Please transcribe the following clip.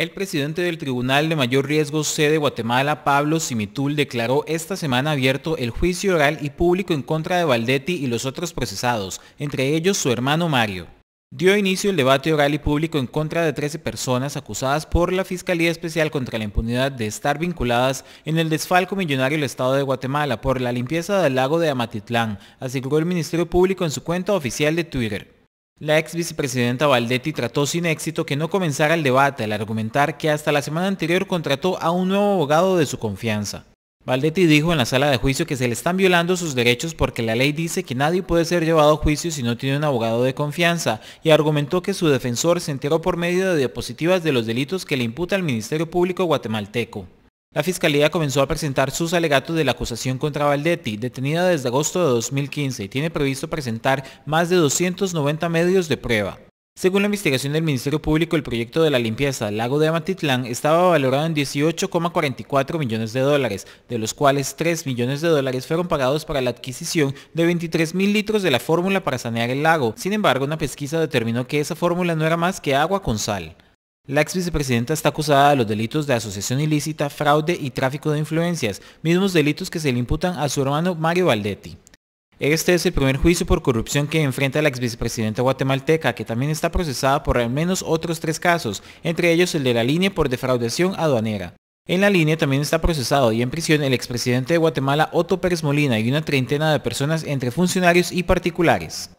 El presidente del Tribunal de Mayor Riesgo C de Guatemala, Pablo Simitul, declaró esta semana abierto el juicio oral y público en contra de Valdetti y los otros procesados, entre ellos su hermano Mario. Dio inicio el debate oral y público en contra de 13 personas acusadas por la Fiscalía Especial contra la Impunidad de estar vinculadas en el desfalco millonario del Estado de Guatemala por la limpieza del lago de Amatitlán, aseguró el Ministerio Público en su cuenta oficial de Twitter. La ex vicepresidenta Valdetti trató sin éxito que no comenzara el debate al argumentar que hasta la semana anterior contrató a un nuevo abogado de su confianza. Valdetti dijo en la sala de juicio que se le están violando sus derechos porque la ley dice que nadie puede ser llevado a juicio si no tiene un abogado de confianza y argumentó que su defensor se enteró por medio de diapositivas de los delitos que le imputa el Ministerio Público guatemalteco. La Fiscalía comenzó a presentar sus alegatos de la acusación contra Valdetti, detenida desde agosto de 2015, y tiene previsto presentar más de 290 medios de prueba. Según la investigación del Ministerio Público, el proyecto de la limpieza del lago de Amatitlán estaba valorado en 18,44 millones de dólares, de los cuales 3 millones de dólares fueron pagados para la adquisición de 23 mil litros de la fórmula para sanear el lago. Sin embargo, una pesquisa determinó que esa fórmula no era más que agua con sal. La ex vicepresidenta está acusada de los delitos de asociación ilícita, fraude y tráfico de influencias, mismos delitos que se le imputan a su hermano Mario Valdetti. Este es el primer juicio por corrupción que enfrenta la ex vicepresidenta guatemalteca, que también está procesada por al menos otros tres casos, entre ellos el de la línea por defraudación aduanera. En la línea también está procesado y en prisión el expresidente de Guatemala Otto Pérez Molina y una treintena de personas entre funcionarios y particulares.